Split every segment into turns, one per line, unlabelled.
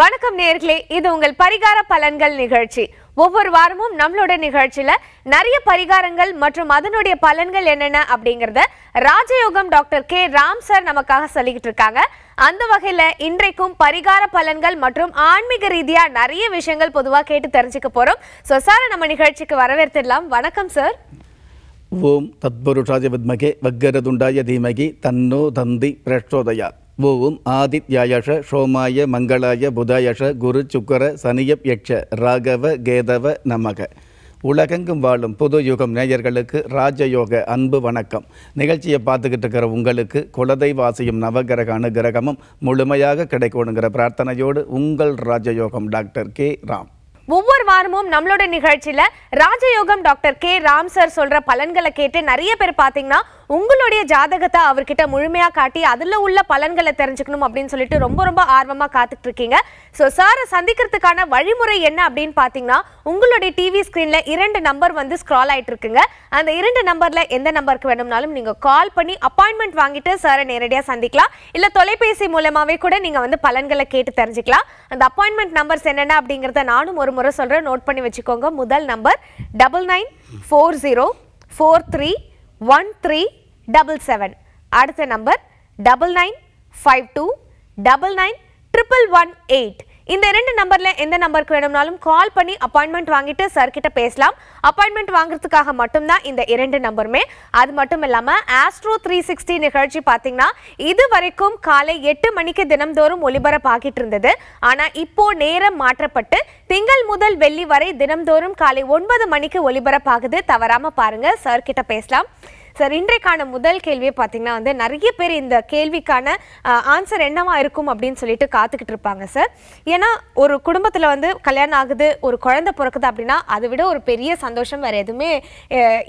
வணக்கம் நேர்களே இது உங்கள் பரிகார பலன்கள் நிகழ்ச்சி ஒவ்வொரு வாரமும் நம்மளோட நிகழ்ச்சியில நிறைய பரிகாரங்கள் மற்றும் அதனுடைய பலன்கள் என்னென்ன அப்படிங்கறத ராஜயோகம் டாக்டர் கே ராம் சார் நமக்காக சொல்லிக்கிட்டு இருக்காங்க அந்த வகையில இன்றைக்கும் பரிகார பலன்கள் மற்றும் ஆன்மீக ரீதியா நிறைய விஷயங்கள் பொதுவா கேட்டு தெரிஞ்சுக்க போறோம் ஸோ சார் நம்ம நிகழ்ச்சிக்கு வரவேற்திடலாம் வணக்கம் சார்
ஓம் தத்புருஷாஜ வித்மகே வக்கரதுண்டாய தீமகி தன்னோ தந்தி பிரஷோதயா ஓம் ஆதித்யாயஷ சோமாய மங்களாய புதாயஷ குரு சுக்கர சனியப் யக்ஷ ராகவ கேதவ நமக உலகெங்கும் வாழும் புது யுகம் நேயர்களுக்கு ராஜயோக அன்பு வணக்கம் நிகழ்ச்சியை பார்த்துக்கிட்டு இருக்கிற உங்களுக்கு குலதெய்வாசியும் நவகிரக அனுகிரகமும் முழுமையாக கிடைக்கணுங்கிற பிரார்த்தனையோடு உங்கள் ராஜயோகம் டாக்டர் கே ராம்
ஒவ்வொரு வாரமும் நம்மளோட நிகழ்ச்சியில ராஜயோகம் டாக்டர் கே ராம் சார் சொல்ற பலன்களை கேட்டு நிறைய பேர் பாத்தீங்கன்னா உங்களுடைய ஜாதகத்தை அவர்கிட்ட முழுமையாக காட்டி அதில் உள்ள பலன்களை தெரிஞ்சுக்கணும் அப்படின்னு சொல்லிட்டு ரொம்ப ரொம்ப ஆர்வமாக காத்துட்டு இருக்கீங்க ஸோ சாரை சந்திக்கிறதுக்கான வழிமுறை என்ன அப்படின்னு பார்த்தீங்கன்னா உங்களுடைய டிவி ஸ்க்ரீனில் இரண்டு நம்பர் வந்து ஸ்க்ரால் ஆகிட்டு இருக்குங்க அந்த இரண்டு நம்பரில் எந்த நம்பருக்கு வேணும்னாலும் நீங்கள் கால் பண்ணி அப்பாயின்மெண்ட் வாங்கிட்டு சாரை நேரடியாக சந்திக்கலாம் இல்லை தொலைபேசி மூலமாகவே கூட நீங்கள் வந்து பலன்களை கேட்டு தெரிஞ்சுக்கலாம் அந்த அப்பாயின்மெண்ட் நம்பர்ஸ் என்னென்ன அப்படிங்கிறத நானும் ஒரு முறை சொல்கிறேன் நோட் பண்ணி வச்சுக்கோங்க முதல் number double nine four zero four three one three double seven அடுத்த number double nine five two double nine triple one eight இந்த இரண்டு நம்பர்ல எந்த நம்பருக்கு வேணும்னாலும் கால் பண்ணி அப்பாயின்மெண்ட் வாங்கிட்டு சார் கிட்ட பேசலாம் அப்பாயின்மெண்ட் வாங்குறதுக்காக மட்டும்தான் இந்த இரண்டு நம்பருமே அது மட்டும் இல்லாம ஆஸ்ட்ரோ த்ரீ சிக்ஸ்டி நிகழ்ச்சி பாத்தீங்கன்னா இது வரைக்கும் காலை எட்டு மணிக்கு தினம்தோறும் ஒலிபரப்பாகிட்டு இருந்தது ஆனா இப்போ நேரம் மாற்றப்பட்டு திங்கள் முதல் வெள்ளி வரை தினம்தோறும் காலை ஒன்பது மணிக்கு ஒளிபரப்பாகுது தவறாம பாருங்க சார் கிட்ட பேசலாம் சார் இன்றைக்கான முதல் கேள்வியை பார்த்தீங்கன்னா வந்து நிறைய பேர் இந்த கேள்விக்கான ஆன்சர் என்னவா இருக்கும் அப்படின்னு சொல்லிட்டு காத்துக்கிட்டு இருப்பாங்க சார் ஏன்னா ஒரு குடும்பத்தில் வந்து கல்யாணம் ஆகுது ஒரு குழந்தை பிறக்குது அப்படின்னா அதை விட ஒரு பெரிய சந்தோஷம் வேறு எதுவுமே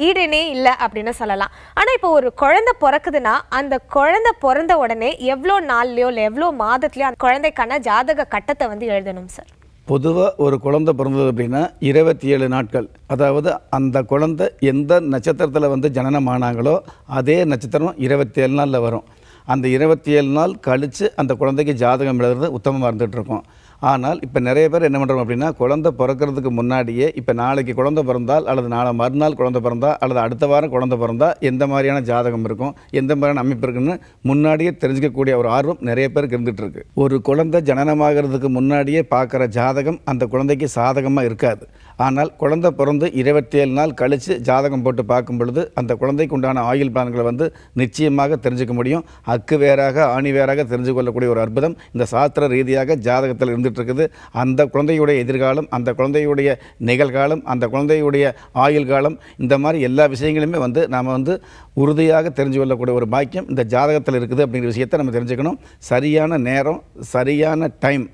ஈடனே இல்லை அப்படின்னு சொல்லலாம் ஆனால் இப்போ ஒரு குழந்தை பிறக்குதுன்னா அந்த குழந்தை பிறந்த உடனே எவ்வளோ நாள்லையோ இல்லை எவ்வளோ மாதத்துலையோ அந்த குழந்தைக்கான ஜாதக கட்டத்தை வந்து எழுதணும் சார்
பொதுவாக ஒரு குழந்த பிறந்தது அப்படின்னா இருபத்தி ஏழு நாட்கள் அதாவது அந்த குழந்த எந்த நட்சத்திரத்தில் வந்து ஜனனம் ஆனாங்களோ அதே நட்சத்திரம் இருபத்தி ஏழு நாளில் வரும் அந்த இருபத்தி ஏழு நாள் கழித்து அந்த குழந்தைக்கு ஜாதகம் எழுதுறது உத்தமமாக இருந்துகிட்ருக்கோம் ஆனால் இப்போ நிறைய பேர் என்ன பண்ணுறோம் அப்படின்னா குழந்தை பிறக்கிறதுக்கு முன்னாடியே இப்போ நாளைக்கு குழந்தை பிறந்தால் அல்லது நாளை மறுநாள் குழந்தை பிறந்தால் அல்லது அடுத்த வாரம் குழந்தை பிறந்தால் எந்த மாதிரியான ஜாதகம் இருக்கும் எந்த மாதிரியான அமைப்பு இருக்குன்னு முன்னாடியே தெரிஞ்சுக்கக்கூடிய ஒரு ஆர்வம் நிறைய பேருக்கு இருந்துகிட்ருக்கு ஒரு குழந்தை ஜனனமாகிறதுக்கு முன்னாடியே பார்க்குற ஜாதகம் அந்த குழந்தைக்கு சாதகமாக இருக்காது ஆனால் குழந்தை பிறந்து இருபத்தி ஏழு நாள் கழித்து ஜாதகம் போட்டு பார்க்கும் பொழுது அந்த குழந்தைக்கு உண்டான ஆயுள் பலன்களை வந்து நிச்சயமாக தெரிஞ்சுக்க முடியும் அக்கு வேறாக ஆணி வேறாக தெரிஞ்சு கொள்ளக்கூடிய ஒரு அற்புதம் இந்த சாஸ்திர ரீதியாக ஜாதகத்தில் இருந்துகிட்ருக்குது அந்த குழந்தையுடைய எதிர்காலம் அந்த குழந்தையுடைய நிகழ்காலம் அந்த குழந்தையுடைய ஆயுள் காலம் இந்த மாதிரி எல்லா விஷயங்களுமே வந்து நாம் வந்து உறுதியாக தெரிஞ்சு கொள்ளக்கூடிய ஒரு பாக்கியம் இந்த ஜாதகத்தில் இருக்குது அப்படிங்கிற விஷயத்தை நம்ம தெரிஞ்சுக்கணும் சரியான நேரம் சரியான டைம்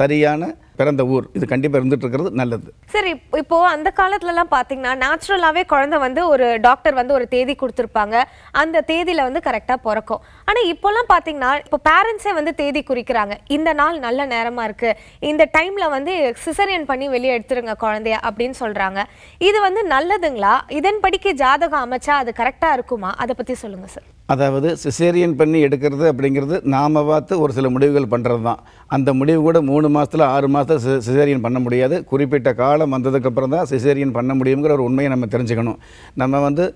சரியான பிறந்த ஊர் இது கண்டிப்பாக இருந்துட்டு இருக்கிறது நல்லது
சரி இப்போ அந்த காலத்துலலாம் பார்த்தீங்கன்னா நேச்சுரலாகவே குழந்தை வந்து ஒரு டாக்டர் வந்து ஒரு தேதி கொடுத்துருப்பாங்க அந்த தேதியில் வந்து கரெக்டாக பிறக்கும் ஆனால் இப்போல்லாம் பார்த்தீங்கன்னா இப்போ பேரண்ட்ஸே வந்து தேதி குறிக்கிறாங்க இந்த நாள் நல்ல நேரமாக இருக்குது இந்த டைமில் வந்து சிசரியன் பண்ணி வெளியே எடுத்துருங்க குழந்தைய அப்படின்னு சொல்கிறாங்க இது வந்து நல்லதுங்களா இதன்படிக்கு ஜாதகம் அமைச்சா அது கரெக்டாக இருக்குமா அதை பற்றி சொல்லுங்கள் சார்
அதாவது சிசேரியன் பண்ணி எடுக்கிறது அப்படிங்கிறது நாம் பார்த்து ஒரு சில முடிவுகள் பண்ணுறது தான் அந்த முடிவு கூட மூணு மாதத்தில் ஆறு மாதத்தில் சிசேரியன் பண்ண முடியாது குறிப்பிட்ட காலம் வந்ததுக்கப்புறம் தான் சிசேரியன் பண்ண முடியுங்கிற ஒரு உண்மையை நம்ம தெரிஞ்சுக்கணும் நம்ம வந்து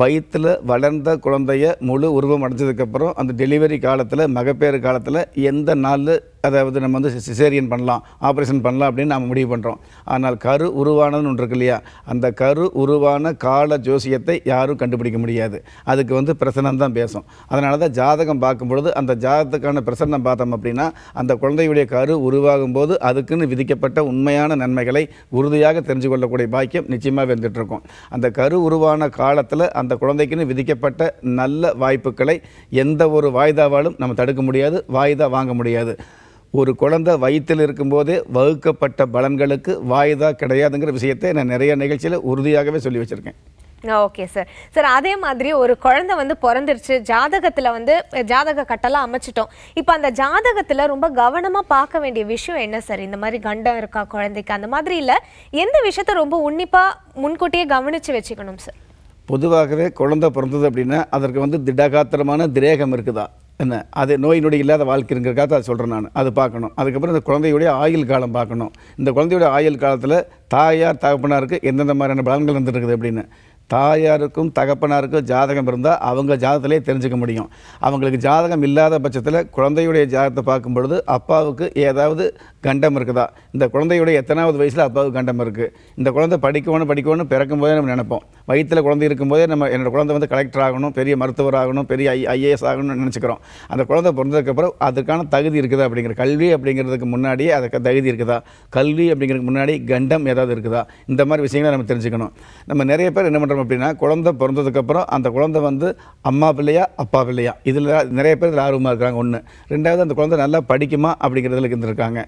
வயிற்றில் வளர்ந்த குழந்தைய முழு உருவம் அடைஞ்சதுக்கப்புறம் அந்த டெலிவரி காலத்தில் மகப்பேறு காலத்தில் எந்த நாளில் அதாவது நம்ம வந்து சிசேரியன் பண்ணலாம் ஆப்ரேஷன் பண்ணலாம் அப்படின்னு நாம் முடிவு பண்ணுறோம் ஆனால் கரு உருவானதுன்னு ஒன்று இருக்கு இல்லையா அந்த கரு உருவான கால ஜோசியத்தை யாரும் கண்டுபிடிக்க முடியாது அதுக்கு வந்து பிரசன்னம் தான் பேசும் அதனால தான் ஜாதகம் பார்க்கும்பொழுது அந்த ஜாதகத்துக்கான பிரசனம் பார்த்தோம் அப்படின்னா அந்த குழந்தையுடைய கரு உருவாகும் போது அதுக்குன்னு விதிக்கப்பட்ட உண்மையான நன்மைகளை உறுதியாக தெரிஞ்சு கொள்ளக்கூடிய பாக்கியம் நிச்சயமாக வந்துட்டுருக்கும் அந்த கரு உருவான காலத்தில் அந்த குழந்தைக்குன்னு விதிக்கப்பட்ட நல்ல வாய்ப்புகளை எந்த ஒரு வாய்தாவாலும் நம்ம தடுக்க முடியாது வாய்தா வாங்க முடியாது ஒரு குழந்தை வயிற்றில் இருக்கும்போதே வகுக்கப்பட்ட பலன்களுக்கு வாய்தா கிடையாதுங்கிற விஷயத்தை நான் நிறைய நிகழ்ச்சியில் உறுதியாகவே சொல்லி வச்சுருக்கேன்
ஓகே சார் சார் அதே மாதிரி ஒரு குழந்தை வந்து பிறந்துருச்சு ஜாதகத்தில் வந்து ஜாதக கட்டெல்லாம் அமைச்சிட்டோம் இப்போ அந்த ஜாதகத்தில் ரொம்ப கவனமாக பார்க்க வேண்டிய விஷயம் என்ன சார் இந்த மாதிரி கண்டம் இருக்கா குழந்தைக்கு அந்த மாதிரி இல்லை எந்த விஷயத்த ரொம்ப உன்னிப்பாக முன்கூட்டியே கவனித்து வச்சுக்கணும் சார்
பொதுவாகவே குழந்தை பிறந்தது அப்படின்னா அதற்கு வந்து திடகாத்திரமான திரேகம் இருக்குதா என்ன அது நோய் நொடி இல்லாத வாழ்க்கைங்கிறக்காக அதை சொல்கிறேன் நான் அது பார்க்கணும் அதுக்கப்புறம் இந்த குழந்தையுடைய ஆயுள் காலம் பார்க்கணும் இந்த குழந்தையுடைய ஆயுள் காலத்தில் தாயார் தகப்பனாருக்கு எந்தெந்த மாதிரியான பலன்கள் வந்துருக்குது அப்படின்னு தாயாருக்கும் தகப்பனாருக்கும் ஜாதகம் இருந்தால் அவங்க ஜாதகத்திலே தெரிஞ்சுக்க முடியும் அவங்களுக்கு ஜாதகம் இல்லாத பட்சத்தில் குழந்தையுடைய ஜாதகத்தை பார்க்கும் பொழுது அப்பாவுக்கு ஏதாவது கண்டம் இருக்குதா இந்த குழந்தையுடைய எத்தனாவது வயசில் அப்பாவுக்கு கண்டம் இருக்குது இந்த குழந்தை படிக்கணும் படிக்கணும்னு பிறக்கும் போதே நம்ம நினைப்போம் வயிற்றில் குழந்தை இருக்கும்போதே நம்ம என்னோடய குழந்தை வந்து கலெக்டர் ஆகணும் பெரிய மருத்துவர் ஆகணும் பெரிய ஐ ஐஏஎஸ் ஆகணும்னு நினச்சிக்கிறோம் அந்த குழந்தை பிறந்ததுக்கப்புறம் அதுக்கான தகுதி இருக்குதா அப்படிங்கிற கல்வி அப்படிங்கிறதுக்கு முன்னாடியே அதுக்கு தகுதி இருக்குதா கல்வி அப்படிங்கிறதுக்கு முன்னாடி கண்டம் ஏதாவது இருக்குதா இந்த மாதிரி விஷயங்களை நம்ம தெரிஞ்சுக்கணும் நம்ம நிறைய பேர் என்ன பண்ணுறோம் அப்படின்னா குழந்தை பிறந்ததுக்கப்புறம் அந்த குழந்தை வந்து அம்மா பிள்ளையா அப்பா பிள்ளையா இதில் நிறைய பேர் இதில் ஆர்வமாக இருக்கிறாங்க ஒன்று ரெண்டாவது அந்த குழந்தை நல்லா படிக்குமா அப்படிங்கிறதுல இருந்திருக்காங்க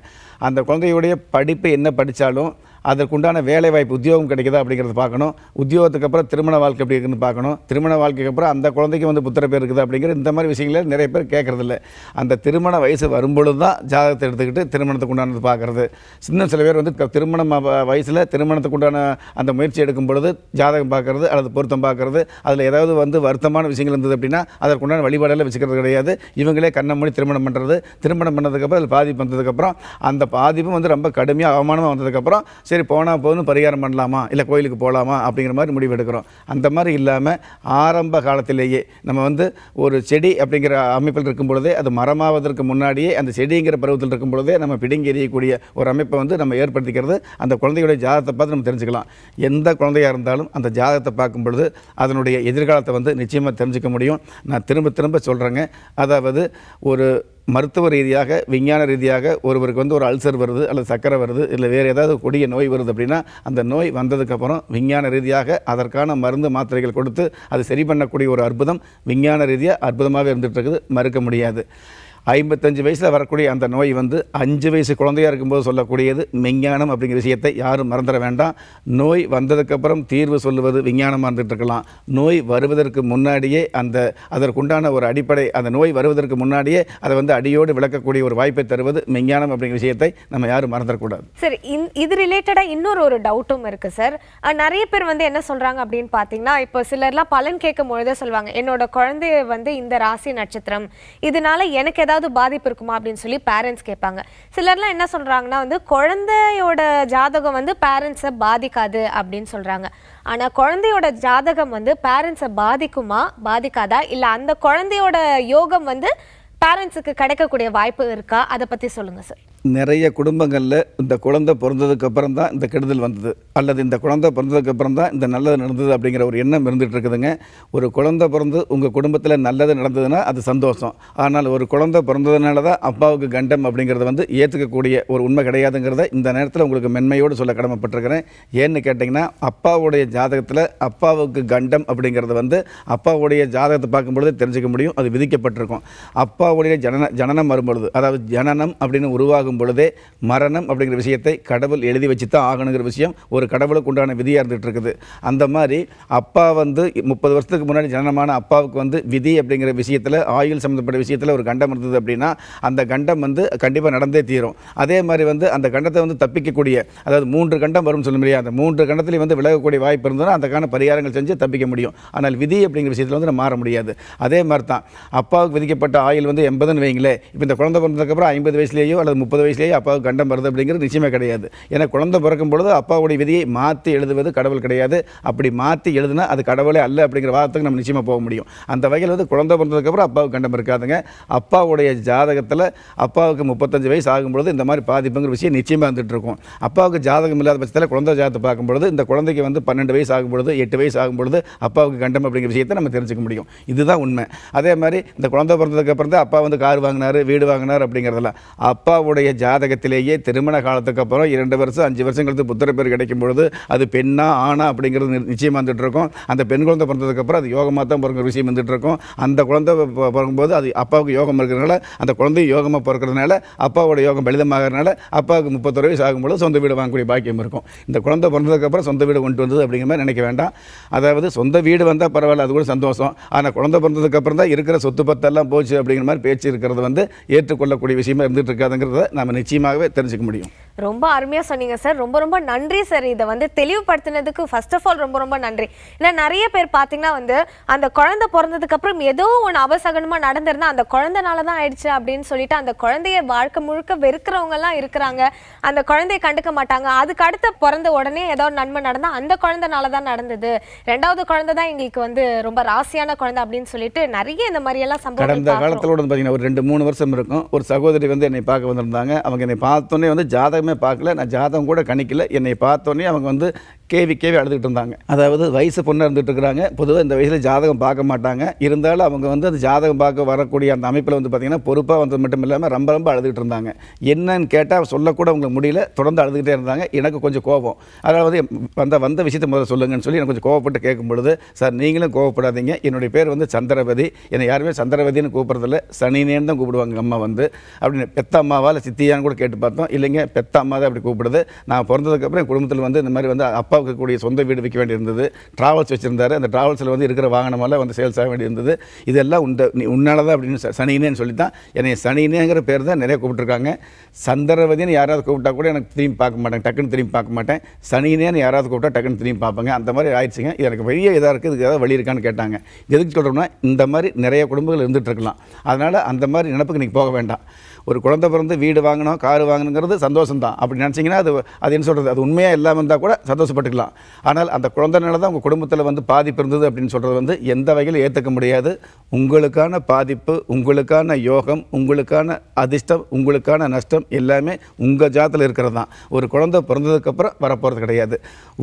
அந்த குழந்தையுடைய படிப்பு என்ன படித்தாலும் அதற்குண்டான வேலை வாய்ப்பு உத்தியோகம் கிடைக்குதா அப்படிங்கிறத பார்க்கணும் உத்தியோகத்துக்கு அப்புறம் திருமண வாழ்க்கை எப்படி இருக்குன்னு பார்க்கணும் திருமண வாழ்க்கைக்கு அப்புறம் அந்த குழந்தைக்கு வந்து புத்திர பேர் இருக்குது அப்படிங்கிற இந்த மாதிரி விஷயங்கள நிறைய பேர் கேட்குறதில்ல அந்த திருமண வயசு வரும்பொழுது தான் ஜாதகத்தை எடுத்துக்கிட்டு திருமணத்துக்கு உண்டானது பார்க்குறது சின்ன சில பேர் வந்து திருமணம் வயசில் திருமணத்துக்கு உண்டான அந்த முயற்சி எடுக்கும் பொழுது ஜாதகம் பார்க்குறது அல்லது பொருத்தம் பார்க்குறது அதில் ஏதாவது வந்து வருத்தமான விஷயங்கள் இருந்தது அப்படின்னா அதற்குண்டான வழிபாடெல்லாம் வச்சுக்கிறது கிடையாது இவங்களே கண்ணை மூடி திருமணம் பண்ணுறது திருமணம் பண்ணதுக்கப்புறம் அதில் பாதிப்பு வந்ததுக்கப்புறம் அந்த பாதிப்பும் வந்து ரொம்ப கடுமையாக அவமானமாக வந்ததுக்கப்புறம் சரி சரி போனால் போதும் பரிகாரம் பண்ணலாமா இல்லை கோயிலுக்கு போகலாமா அப்படிங்கிற மாதிரி முடிவு எடுக்கிறோம் அந்த மாதிரி இல்லாமல் ஆரம்ப காலத்திலேயே நம்ம வந்து ஒரு செடி அப்படிங்கிற அமைப்பில் இருக்கும் பொழுதே அது மரமாவதற்கு முன்னாடியே அந்த செடிங்கிற பருவத்தில் இருக்கும் பொழுதே நம்ம பிடுங்கி எறியக்கூடிய ஒரு அமைப்பை வந்து நம்ம ஏற்படுத்திக்கிறது அந்த குழந்தையுடைய ஜாதகத்தை பார்த்து நம்ம தெரிஞ்சுக்கலாம் எந்த குழந்தையாக இருந்தாலும் அந்த ஜாதகத்தை பார்க்கும் பொழுது அதனுடைய எதிர்காலத்தை வந்து நிச்சயமாக தெரிஞ்சுக்க முடியும் நான் திரும்ப திரும்ப சொல்கிறேங்க அதாவது ஒரு மருத்துவ ரீதியாக விஞ்ஞான ரீதியாக ஒருவருக்கு வந்து ஒரு அல்சர் வருது அல்லது சக்கரை வருது இல்லை வேறு ஏதாவது கொடிய நோய் வருது அப்படின்னா அந்த நோய் வந்ததுக்கப்புறம் விஞ்ஞான ரீதியாக அதற்கான மருந்து மாத்திரைகள் கொடுத்து அது சரி பண்ணக்கூடிய ஒரு அற்புதம் விஞ்ஞான ரீதியாக அற்புதமாகவே இருந்துகிட்ருக்குது மறுக்க முடியாது ஐம்பத்தஞ்சு வயசில் வரக்கூடிய அந்த நோய் வந்து அஞ்சு வயசு குழந்தையாக இருக்கும்போது சொல்லக்கூடியது விஞ்ஞானம் அப்படிங்கிற விஷயத்தை யாரும் மறந்துட வேண்டாம் நோய் வந்ததுக்கப்புறம் தீர்வு சொல்லுவது விஞ்ஞானம் மறந்துட்டு இருக்கலாம் நோய் வருவதற்கு முன்னாடியே அந்த அதற்குண்டான ஒரு அடிப்படை அந்த நோய் வருவதற்கு முன்னாடியே அதை வந்து அடியோடு விளக்கக்கூடிய ஒரு வாய்ப்பை தருவது விஞ்ஞானம் அப்படிங்கிற விஷயத்தை நம்ம யாரும் மறந்துடக்கூடாது
சார் இது ரிலேட்டடாக இன்னொரு ஒரு டவுட்டும் இருக்குது சார் நிறைய பேர் வந்து என்ன சொல்கிறாங்க அப்படின்னு பார்த்தீங்கன்னா இப்போ சிலர்லாம் பலன் கேட்கும் பொழுதே சொல்லுவாங்க என்னோட குழந்தைய வந்து இந்த ராசி நட்சத்திரம் இதனால எனக்கு ஏதாவது ஏதாவது பாதிப்பு இருக்குமா அப்படின்னு சொல்லி பேரண்ட்ஸ் கேட்பாங்க சிலர்லாம் என்ன சொல்கிறாங்கன்னா வந்து குழந்தையோட ஜாதகம் வந்து பேரண்ட்ஸை பாதிக்காது அப்படின்னு சொல்கிறாங்க ஆனால் குழந்தையோட ஜாதகம் வந்து பேரண்ட்ஸை பாதிக்குமா பாதிக்காதா இல்லை அந்த குழந்தையோட யோகம் வந்து பேரண்ட்ஸுக்கு கிடைக்கக்கூடிய வாய்ப்பு இருக்கா அதை பற்றி சொல்லுங்கள் சார்
நிறைய குடும்பங்களில் இந்த குழந்தை பிறந்ததுக்கு அப்புறம் தான் இந்த கெடுதல் வந்தது அல்லது இந்த குழந்தை பிறந்ததுக்கு அப்புறம் தான் இந்த நல்லது நடந்தது அப்படிங்கிற ஒரு எண்ணம் இருந்துகிட்டு இருக்குதுங்க ஒரு குழந்தை பிறந்து உங்கள் குடும்பத்தில் நல்லது நடந்ததுன்னா அது சந்தோஷம் ஆனால் ஒரு குழந்தை பிறந்ததுனால தான் அப்பாவுக்கு கண்டம் அப்படிங்கிறது வந்து ஏற்றுக்கக்கூடிய ஒரு உண்மை கிடையாதுங்கிறத இந்த நேரத்தில் உங்களுக்கு மென்மையோடு சொல்ல கடமைப்பட்டிருக்கிறேன் ஏன்னு கேட்டிங்கன்னா அப்பாவுடைய ஜாதகத்தில் அப்பாவுக்கு கண்டம் அப்படிங்கிறது வந்து அப்பாவுடைய ஜாதகத்தை பார்க்கும்பொழுது தெரிஞ்சுக்க முடியும் அது விதிக்கப்பட்டிருக்கும் அப்பாவுடைய ஜனன ஜனனம் வரும்பொழுது அதாவது ஜனனம் அப்படின்னு உருவாகும் வாழும் பொழுதே மரணம் அப்படிங்கிற விஷயத்தை கடவுள் எழுதி வச்சு தான் ஆகணுங்கிற விஷயம் ஒரு கடவுளுக்கு உண்டான விதியாக இருந்துகிட்டு இருக்குது அந்த மாதிரி அப்பா வந்து முப்பது வருஷத்துக்கு முன்னாடி ஜனனமான அப்பாவுக்கு வந்து விதி அப்படிங்கிற விஷயத்தில் ஆயுள் சம்மந்தப்பட்ட விஷயத்தில் ஒரு கண்டம் இருந்தது அப்படின்னா அந்த கண்டம் வந்து கண்டிப்பாக நடந்தே தீரும் அதே மாதிரி வந்து அந்த கண்டத்தை வந்து தப்பிக்கக்கூடிய அதாவது மூன்று கண்டம் வரும்னு சொல்ல முடியாது அந்த மூன்று கண்டத்துலேயும் வந்து விலகக்கூடிய வாய்ப்பு இருந்ததுன்னா அதுக்கான பரிகாரங்கள் செஞ்சு தப்பிக்க முடியும் ஆனால் விதி அப்படிங்கிற விஷயத்தில் வந்து மாற முடியாது அதே மாதிரி தான் அப்பாவுக்கு விதிக்கப்பட்ட ஆயுள் வந்து எண்பதுன்னு வைங்களேன் இப்போ இந்த குழந்தை பிறந்ததுக்கப்புறம் ஐம்பது வயசுலேயோ அல்லது முப்பது முப்பது வயசுலேயே அப்பாவுக்கு கண்டம் வருது அப்படிங்கிறது நிச்சயமே கிடையாது ஏன்னா குழந்தை பிறக்கும் பொழுது அப்பாவுடைய விதியை மாற்றி எழுதுவது கடவுள் கிடையாது அப்படி மாற்றி எழுதுனா அது கடவுளே அல்ல அப்படிங்கிற வாதத்துக்கு நம்ம நிச்சயமாக போக முடியும் அந்த வகையில் வந்து குழந்தை பிறந்ததுக்கப்புறம் அப்பாவுக்கு கண்டம் இருக்காதுங்க அப்பாவுடைய ஜாதகத்தில் அப்பாவுக்கு முப்பத்தஞ்சு வயசு ஆகும்பொழுது இந்த மாதிரி பாதிப்புங்கிற விஷயம் நிச்சயமாக வந்துட்டு இருக்கும் அப்பாவுக்கு ஜாதகம் இல்லாத பட்சத்தில் குழந்தை ஜாதகத்தை பார்க்கும்பொழுது இந்த குழந்தைக்கு வந்து பன்னெண்டு வயசு ஆகும்பொழுது எட்டு வயசு ஆகும்பொழுது அப்பாவுக்கு கண்டம் அப்படிங்கிற விஷயத்தை நம்ம தெரிஞ்சுக்க முடியும் இதுதான் உண்மை அதே மாதிரி இந்த குழந்தை பிறந்ததுக்கப்புறம் தான் அப்பா வந்து கார் வாங்கினார் வீடு வாங்கினார் அப்படிங்கிறதெல்லாம் அப்பாவுடைய உங்களுடைய ஜாதகத்திலேயே திருமண காலத்துக்கு அப்புறம் இரண்டு வருஷம் அஞ்சு வருஷம் கழித்து புத்திர பேர் கிடைக்கும் பொழுது அது பெண்ணா ஆணா அப்படிங்கிறது நிச்சயமாக வந்துட்டு இருக்கும் அந்த பெண் குழந்தை பிறந்ததுக்கப்புறம் அது யோகமாக தான் பிறக்கிற விஷயம் வந்துட்டு இருக்கும் அந்த குழந்தை பிறங்கும்போது அது அப்பாவுக்கு யோகம் இருக்கிறதுனால அந்த குழந்தையும் யோகமாக பிறக்கிறதுனால அப்பாவோட யோகம் பலிதமாகறதுனால அப்பாவுக்கு முப்பத்தொரு வயசு ஆகும்போது சொந்த வீடு வாங்கக்கூடிய பாக்கியம் இருக்கும் இந்த குழந்தை பிறந்ததுக்கப்புறம் சொந்த வீடு கொண்டு வந்தது அப்படிங்கிற மாதிரி நினைக்க வேண்டாம் அதாவது சொந்த வீடு வந்தால் பரவாயில்ல அது கூட சந்தோஷம் ஆனால் குழந்தை அப்புறம் தான் இருக்கிற சொத்து பத்தெல்லாம் போச்சு அப்படிங்கிற மாதிரி பேச்சு இருக்கிறது வந்து ஏற்றுக்கொள்ளக்கூடிய விஷயமா இருந்துகிட்டு இருக்காதுங்கிறத நாம் நிச்சயமாகவே தெரிஞ்சுக்க முடியும்
ரொம்ப அருமையாக சொன்னீங்க சார் ரொம்ப ரொம்ப நன்றி சார் இதை வந்து தெளிவுபடுத்தினதுக்கு ஃபர்ஸ்ட் ஆஃப் ஆல் ரொம்ப ரொம்ப நன்றி ஏன்னா நிறைய பேர் பார்த்தீங்கன்னா வந்து அந்த குழந்தை பிறந்ததுக்கப்புறம் ஏதோ ஒன்று அபசகனமாக நடந்திருந்தா அந்த குழந்தைனால தான் ஆயிடுச்சு அப்படின்னு சொல்லிட்டு அந்த குழந்தைய வாழ்க்கை முழுக்க வெறுக்கிறவங்கலாம் இருக்கிறாங்க அந்த குழந்தைய கண்டுக்க மாட்டாங்க அதுக்கு அடுத்த பிறந்த உடனே ஏதோ நன்மை நடந்தால் அந்த குழந்தைனால தான் நடந்தது ரெண்டாவது குழந்தை தான் எங்களுக்கு வந்து ரொம்ப ராசியான குழந்தை அப்படின்னு சொல்லிட்டு நிறைய இந்த மாதிரியெல்லாம் சம்பவம் கடந்த காலத்தில்
பார்த்தீங்கன்னா ஒரு ரெண்டு மூணு வருஷம் இருக்கும் ஒரு சகோதரி வந்து என்னை பார்க்க வந்திருந்தாங்க அவங்க என்னை பார்த்தோன்னே வந்து ஜாதகம் பார்க்கல நான் ஜாதகம் கூட கணிக்கல என்னை பார்த்தோன்னே அவங்க வந்து கேவி கேவி அழுதுகிட்டு இருந்தாங்க அதாவது வயசு பொண்ணு இருந்துகிட்டு இருக்கிறாங்க பொதுவாக இந்த வயசில் ஜாதகம் பார்க்க மாட்டாங்க இருந்தாலும் அவங்க வந்து அந்த ஜாதகம் பார்க்க வரக்கூடிய அந்த அமைப்பில் வந்து பார்த்திங்கன்னா பொறுப்பாக வந்தது மட்டும் இல்லாமல் ரொம்ப ரொம்ப அழுதுகிட்டு இருந்தாங்க என்னன்னு கேட்டால் சொல்லக்கூட அவங்களுக்கு முடியல தொடர்ந்து அழுதுகிட்டே இருந்தாங்க எனக்கு கொஞ்சம் கோபம் அதாவது வந்த வந்த விஷயத்தை முதல்ல சொல்லுங்கன்னு சொல்லி எனக்கு கொஞ்சம் கோவப்பட்டு கேட்கும் பொழுது சார் நீங்களும் கோவப்படாதீங்க என்னுடைய பேர் வந்து சந்திரபதி என்னை யாருமே சந்திரபதினு கூப்பிட்றதில்ல சனினேன்னு தான் கூப்பிடுவாங்க அம்மா வந்து அப்படின்னு பெத்த அம்மாவால் சித்தியான்னு கூட கேட்டு பார்த்தோம் இல்லைங்க பெத்த அம்மா தான் அப்படி கூப்பிடுது நான் பிறந்ததுக்கப்புறம் என் குடும்பத்தில் வந்து இந்த மாதிரி வந்து அப்பா அப்பாவுக்கு கூடிய சொந்த வீடு விற்க வேண்டியிருந்தது ட்ராவல்ஸ் வச்சுருந்தாரு அந்த ட்ராவல்ஸில் வந்து இருக்கிற வாகனமெல்லாம் வந்து சேல்ஸ் ஆக வேண்டியிருந்தது இதெல்லாம் உண்ட உன்னால தான் அப்படின்னு சனினேன்னு சொல்லி தான் என்னை சனினேங்கிற பேர் தான் நிறைய கூப்பிட்டுருக்காங்க சந்திரவதின்னு யாராவது கூப்பிட்டா கூட எனக்கு திரும்பி பார்க்க மாட்டேன் டக்குன்னு திரும்பி பார்க்க மாட்டேன் சனினேன்னு யாராவது கூப்பிட்டா டக்குன்னு திரும்பி பார்ப்பேங்க அந்த மாதிரி ஆயிடுச்சுங்க இது எனக்கு பெரிய இதாக இருக்குது இதுக்கு ஏதாவது வழி இருக்கான்னு கேட்டாங்க எதுக்கு சொல்கிறோம்னா இந்த மாதிரி நிறைய குடும்பங்கள் இருக்கலாம் அதனால் அந்த மாதிரி நினப்புக்கு நீங்கள் போக வேண்டாம் ஒரு குழந்தை பிறந்து வீடு வாங்கணும் கார் வாங்கணுங்கிறது சந்தோஷம் தான் அப்படி நினச்சிங்கன்னா அது அது என்ன சொல்கிறது அது உண்மையாக இல்லாமல் இருந்தால் கூட சந்தோஷப்பட்டுக்கலாம் ஆனால் அந்த குழந்தைனால தான் உங்கள் குடும்பத்தில் வந்து பாதிப்பு இருந்தது அப்படின்னு சொல்கிறது வந்து எந்த வகையில் ஏற்றுக்க முடியாது உங்களுக்கான பாதிப்பு உங்களுக்கான யோகம் உங்களுக்கான அதிர்ஷ்டம் உங்களுக்கான நஷ்டம் எல்லாமே உங்கள் ஜாதத்தில் இருக்கிறது தான் ஒரு குழந்தை பிறந்ததுக்கப்புறம் வரப்போகிறது கிடையாது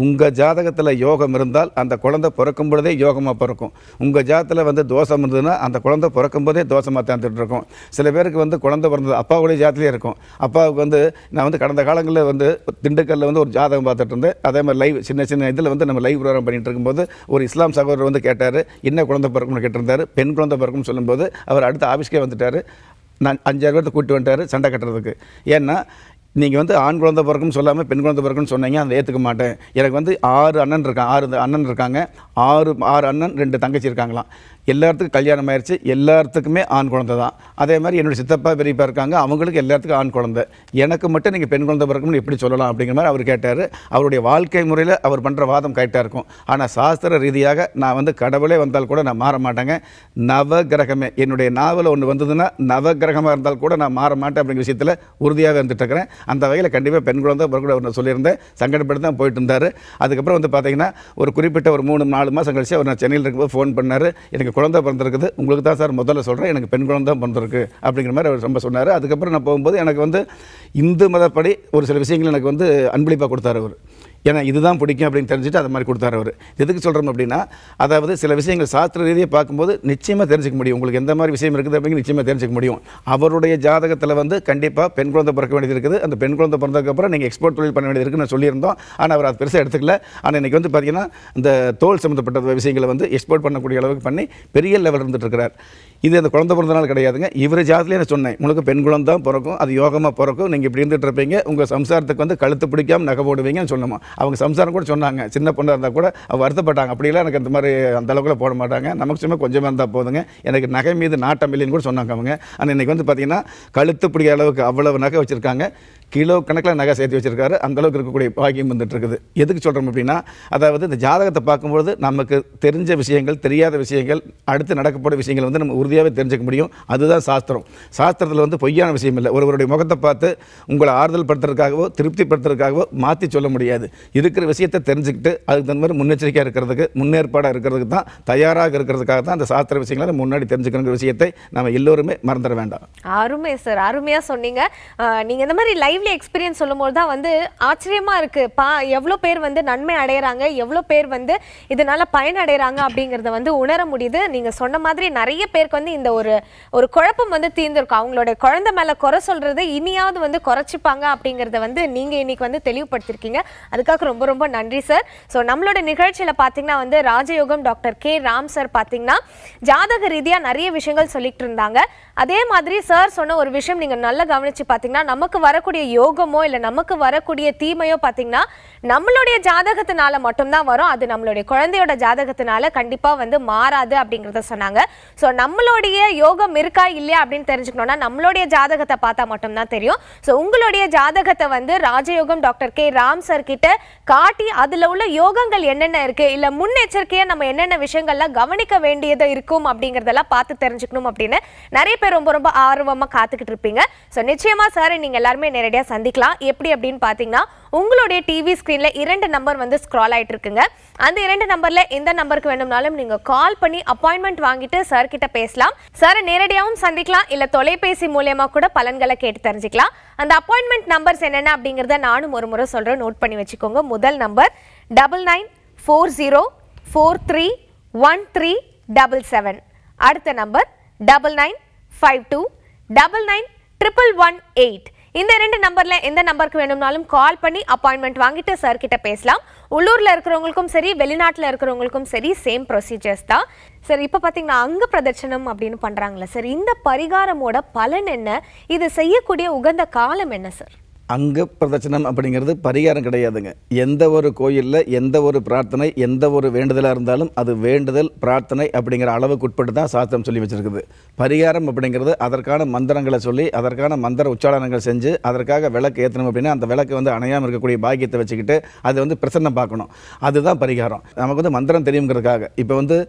உங்கள் ஜாதகத்தில் யோகம் இருந்தால் அந்த குழந்தை பிறக்கும் பொழுதே யோகமாக பிறக்கும் உங்கள் ஜாதத்தில் வந்து தோஷம் இருந்ததுன்னா அந்த குழந்தை பிறக்கும் போதே தோஷமாக தேர்ந்துட்டு இருக்கும் சில பேருக்கு வந்து குழந்தை பிறந்தது அப்பாவுடைய ஜாத்திலே இருக்கும் அப்பாவுக்கு வந்து நான் வந்து கடந்த காலங்களில் வந்து திண்டுக்கல்லில் வந்து ஒரு ஜாதகம் பார்த்துட்டு இருந்தேன் அதே மாதிரி லைவ் சின்ன சின்ன இதில் வந்து நம்ம லைவ் ப்ரோக்ராம் பண்ணிட்டு இருக்கும்போது ஒரு இஸ்லாம் சகோதரர் வந்து கேட்டார் என்ன குழந்தை பிறக்கும்னு கேட்டிருந்தார் பெண் குழந்தை பிறக்கும்னு சொல்லும்போது அவர் அடுத்த ஆஃபீஸ்க்கே வந்துட்டார் நான் அஞ்சாறு பேர்த்த கூப்பிட்டு வந்துட்டார் சண்டை கட்டுறதுக்கு ஏன்னா நீங்கள் வந்து ஆண் குழந்தை பிறக்கும்னு சொல்லாமல் பெண் குழந்தை பிறக்குன்னு சொன்னீங்க அதை ஏற்றுக்க மாட்டேன் எனக்கு வந்து ஆறு அண்ணன் இருக்கான் ஆறு அண்ணன் இருக்காங்க ஆறு ஆறு அண்ணன் ரெண்டு தங்கச்சி இருக்காங்களாம் எல்லாத்துக்கும் கல்யாணம் ஆயிடுச்சு எல்லாத்துக்குமே ஆண் குழந்தை தான் அதே மாதிரி என்னுடைய சித்தப்பா பெரியப்பா இருக்காங்க அவங்களுக்கு எல்லாத்துக்கும் ஆண் குழந்தை எனக்கு மட்டும் நீங்கள் பெண் குழந்தை பிறக்கணும்னு எப்படி சொல்லலாம் அப்படிங்கிற மாதிரி அவர் கேட்டார் அவருடைய வாழ்க்கை முறையில் அவர் பண்ணுற வாதம் கரெக்டாக இருக்கும் ஆனால் சாஸ்திர ரீதியாக நான் வந்து கடவுளே வந்தால் கூட நான் மாற மாட்டேங்க நவ கிரகமே என்னுடைய நாவல் ஒன்று வந்ததுன்னா நவகிரகமாக இருந்தால் கூட நான் மாற மாட்டேன் அப்படிங்கிற விஷயத்தில் உறுதியாக இருந்துட்டுருக்கிறேன் அந்த வகையில் கண்டிப்பாக பெண் குழந்தை பிறக்கூட அவர் சொல்லியிருந்தேன் சங்கடப்பட்டு தான் போயிட்டு இருந்தார் அதுக்கப்புறம் வந்து பார்த்தீங்கன்னா ஒரு குறிப்பிட்ட ஒரு மூணு நாலு மாதம் கழிச்சு அவர் நான் சென்னையில் இருக்கும்போது ஃபோன் பண்ணார் எனக்கு குழந்தை பிறந்திருக்குது உங்களுக்கு தான் சார் முதல்ல சொல்கிறேன் எனக்கு பெண் குழந்தை தான் பிறந்திருக்கு அப்படிங்கிற மாதிரி அவர் ரொம்ப சொன்னார் அதுக்கப்புறம் நான் போகும்போது எனக்கு வந்து இந்து மதப்படி ஒரு சில விஷயங்கள் எனக்கு வந்து அன்பளிப்பாக கொடுத்தாரு அவர் ஏன்னா இதுதான் பிடிக்கும் அப்படின்னு தெரிஞ்சுட்டு அது மாதிரி கொடுத்தாரு அவர் எதுக்கு சொல்கிறோம் அப்படின்னா அதாவது சில விஷயங்கள் சாஸ்திர ரீதியாக பார்க்கும்போது நிச்சயமாக தெரிஞ்சுக்க முடியும் உங்களுக்கு எந்த மாதிரி விஷயம் இருக்குது அப்படின்னு நிச்சயமாக தெரிஞ்சுக்க முடியும் அவருடைய ஜாதகத்தில் வந்து கண்டிப்பாக பெண் குழந்தை பிறக்க வேண்டியது இருக்குது அந்த பெண் குழந்தை பிறந்ததுக்கப்புறம் நீங்கள் எக்ஸ்போர்ட் தொழில் பண்ண வேண்டியது இருக்குன்னு சொல்லியிருந்தோம் ஆனால் அவர் அது பெருசாக எடுத்துக்கல ஆனால் இன்றைக்கி வந்து பார்த்தீங்கன்னா இந்த தோல் சம்மந்தப்பட்ட விஷயங்களை வந்து எக்ஸ்போர்ட் பண்ணக்கூடிய அளவுக்கு பண்ணி பெரிய லெவல் இருந்துட்டு இருக்கிறார் இது அந்த குழந்தை பிறந்த கிடையாதுங்க இவர் ஜாதத்துலேயே நான் சொன்னேன் உங்களுக்கு பெண் குழந்தை பிறக்கும் அது யோகமாக பிறக்கும் நீங்கள் இப்படி இருந்துட்டு இருப்பீங்க உங்கள் சம்சாரத்துக்கு வந்து கழுத்து பிடிக்காமல் நகை போடுவீங்கன்னு சொன்னோம் அவங்க சம்சாரம் கூட சொன்னாங்க சின்ன பொண்ணாக இருந்தால் கூட வருத்தப்பட்டாங்க அப்படிலாம் எனக்கு அந்த மாதிரி அந்த அளவுக்குலாம் போட மாட்டாங்க நமக்கு சும்மா கொஞ்சமாக இருந்தால் போதுங்க எனக்கு நகை மீது நாட்டம் இல்லைன்னு கூட சொன்னாங்க அவங்க ஆனால் இன்றைக்கி வந்து பார்த்திங்கன்னா கழுத்து பிடிக்கிற அளவுக்கு அவ்வளவு நகை வச்சுருக்காங்க கிலோ கணக்கில் நகை சேர்த்து வச்சுருக்காரு அந்தளவுக்கு இருக்கக்கூடிய பாக்கியம் வந்துட்டு இருக்குது எதுக்கு சொல்கிறோம் அப்படின்னா அதாவது இந்த ஜாதகத்தை பார்க்கும்பொழுது நமக்கு தெரிஞ்ச விஷயங்கள் தெரியாத விஷயங்கள் அடுத்து நடக்கப்பட விஷயங்கள் வந்து நம்ம உறுதி உறுதியாகவே தெரிஞ்சுக்க முடியும் அதுதான் சாஸ்திரம் சாஸ்திரத்தில் வந்து பொய்யான விஷயம் இல்லை ஒருவருடைய முகத்தை பார்த்து உங்களை ஆறுதல் படுத்துறதுக்காகவோ திருப்திப்படுத்துறதுக்காகவோ மாற்றி சொல்ல முடியாது இருக்கிற விஷயத்தை தெரிஞ்சுக்கிட்டு அதுக்கு தகுந்த மாதிரி முன்னெச்சரிக்கையாக இருக்கிறதுக்கு முன்னேற்பாடாக இருக்கிறதுக்கு தான் தயாராக இருக்கிறதுக்காக தான் அந்த சாஸ்திர விஷயங்களை முன்னாடி தெரிஞ்சுக்கணுங்கிற விஷயத்தை நம்ம எல்லோருமே மறந்துட வேண்டாம்
அருமை சார் அருமையாக சொன்னீங்க நீங்கள் இந்த மாதிரி லைவ்லி எக்ஸ்பீரியன்ஸ் சொல்லும்போது தான் வந்து ஆச்சரியமாக இருக்குது பா எவ்வளோ பேர் வந்து நன்மை அடையிறாங்க எவ்வளோ பேர் வந்து இதனால் பயனடைகிறாங்க அப்படிங்கிறத வந்து உணர முடியுது நீங்கள் சொன்ன மாதிரி நிறைய பேருக்கு வந்து வந்து இந்த ஒரு ஒரு குழப்பம் வந்து தீர்ந்திருக்கும் அவங்களுடைய குழந்தை மேல குறை சொல்றது இனியாவது வந்து குறைச்சிப்பாங்க அப்படிங்கறத வந்து நீங்க இன்னைக்கு வந்து தெளிவுபடுத்திருக்கீங்க அதுக்காக ரொம்ப ரொம்ப நன்றி சார் ஸோ நம்மளோட நிகழ்ச்சியில பாத்தீங்கன்னா வந்து ராஜயோகம் டாக்டர் கே ராம் சார் பாத்தீங்கன்னா ஜாதக ரீதியா நிறைய விஷயங்கள் சொல்லிட்டு இருந்தாங்க அதே மாதிரி சார் சொன்ன ஒரு விஷயம் நீங்கள் நல்லா கவனிச்சு பார்த்தீங்கன்னா நமக்கு வரக்கூடிய யோகமோ இல்லை நமக்கு வரக்கூடிய தீமையோ பாத்தீங்கன்னா நம்மளுடைய ஜாதகத்தினால மட்டும்தான் வரும் அது நம்மளுடைய குழந்தையோட ஜாதகத்தினால கண்டிப்பாக வந்து மாறாது அப்படிங்கிறத சொன்னாங்க ஸோ நம்மளுடைய யோகம் இருக்கா இல்லையா அப்படின்னு தெரிஞ்சுக்கணும்னா நம்மளுடைய ஜாதகத்தை பார்த்தா மட்டும்தான் தெரியும் ஸோ உங்களுடைய ஜாதகத்தை வந்து ராஜயோகம் டாக்டர் கே ராம் சார் கிட்ட காட்டி அதில் உள்ள யோகங்கள் என்னென்ன இருக்குது இல்லை முன்னெச்சரிக்கையாக நம்ம என்னென்ன விஷயங்கள்லாம் கவனிக்க வேண்டியது இருக்கும் அப்படிங்கிறதெல்லாம் பார்த்து தெரிஞ்சுக்கணும் அப்படின்னு நிறைய பேர் ரொம்ப ரொம்ப ஆர்வமாக காத்துக்கிட்டு இருப்பீங்க ஸோ நிச்சயமாக சார் நீங்கள் எல்லாருமே நேரடியாக சந்திக்கலாம் எப்படி அப்படின்னு பார்த்தீங்கன்னா உங்களுடைய டிவி ஸ்க்ரீனில் இரண்டு நம்பர் வந்து ஸ்க்ரால் ஆகிட்டு இருக்குங்க அந்த இரண்டு நம்பரில் எந்த நம்பருக்கு வேணும்னாலும் நீங்கள் கால் பண்ணி அப்பாயின்மெண்ட் வாங்கிட்டு சார் கிட்ட பேசலாம் சார் நேரடியாகவும் சந்திக்கலாம் இல்லை தொலைபேசி மூலயமா கூட பலன்களை கேட்டு தெரிஞ்சுக்கலாம் அந்த அப்பாயின்மெண்ட் நம்பர்ஸ் என்னென்ன அப்படிங்கிறத நானும் ஒரு முறை சொல்கிறேன் நோட் பண்ணி வச்சுக்கோங்க முதல் number double nine four zero four three one three double seven அடுத்த number double nine five two double nine triple one eight இந்த ரெண்டு நம்பர்ல எந்த நம்பருக்கு வேணும்னாலும் கால் பண்ணி அப்பாயின்மெண்ட் வாங்கிட்டு சார் கிட்ட பேசலாம் உள்ளூர்ல இருக்கிறவங்களுக்கும் சரி வெளிநாட்டில் இருக்கிறவங்களுக்கும் சரி சேம் ப்ரொசீஜர்ஸ் தான் சார் இப்போ பார்த்தீங்கன்னா அங்க பிரதர்ஷனம் அப்படின்னு பண்றாங்களே சார் இந்த பரிகாரமோட பலன் என்ன இது செய்யக்கூடிய உகந்த காலம் என்ன சார்
அங்க பிரதட்சணம் அப்படிங்கிறது பரிகாரம் கிடையாதுங்க எந்த ஒரு கோயிலில் எந்த ஒரு பிரார்த்தனை எந்த ஒரு வேண்டுதலாக இருந்தாலும் அது வேண்டுதல் பிரார்த்தனை அப்படிங்கிற அளவுக்கு உட்பட்டு தான் சாஸ்திரம் சொல்லி வச்சுருக்குது பரிகாரம் அப்படிங்கிறது அதற்கான மந்திரங்களை சொல்லி அதற்கான மந்திர உச்சாரணங்கள் செஞ்சு அதற்காக விளக்கு ஏற்றணும் அப்படின்னா அந்த விளக்கு வந்து அணையாமல் இருக்கக்கூடிய பாக்கியத்தை வச்சுக்கிட்டு அதை வந்து பிரசன்னம் பார்க்கணும் அதுதான் பரிகாரம் நமக்கு வந்து மந்திரம் தெரியுங்கிறதுக்காக இப்போ வந்து